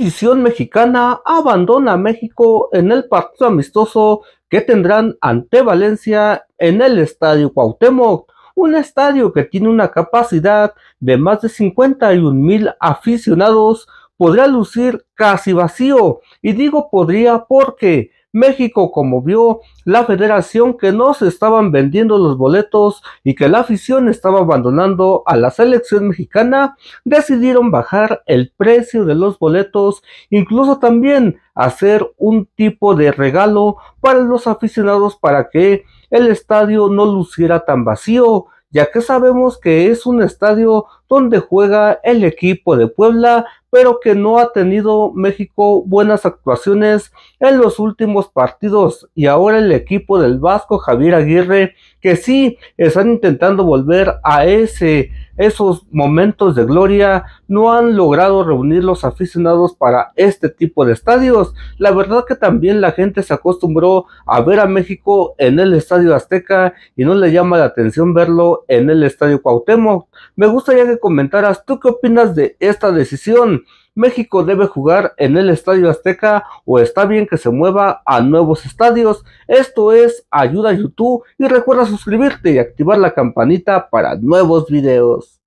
afición mexicana abandona México en el partido amistoso que tendrán ante Valencia en el Estadio Cuauhtémoc, un estadio que tiene una capacidad de más de 51 mil aficionados, podría lucir casi vacío, y digo podría porque México como vio la federación que no se estaban vendiendo los boletos y que la afición estaba abandonando a la selección mexicana, decidieron bajar el precio de los boletos, incluso también hacer un tipo de regalo para los aficionados para que el estadio no luciera tan vacío, ya que sabemos que es un estadio donde juega el equipo de Puebla, pero que no ha tenido México buenas actuaciones en los últimos partidos. Y ahora el equipo del Vasco, Javier Aguirre, que sí están intentando volver a ese, esos momentos de gloria, no han logrado reunir los aficionados para este tipo de estadios. La verdad que también la gente se acostumbró a ver a México en el Estadio Azteca y no le llama la atención verlo en el Estadio Cuauhtémoc. Me gustaría que Comentarás, tú qué opinas de esta decisión. México debe jugar en el Estadio Azteca o está bien que se mueva a nuevos estadios. Esto es Ayuda a YouTube y recuerda suscribirte y activar la campanita para nuevos videos.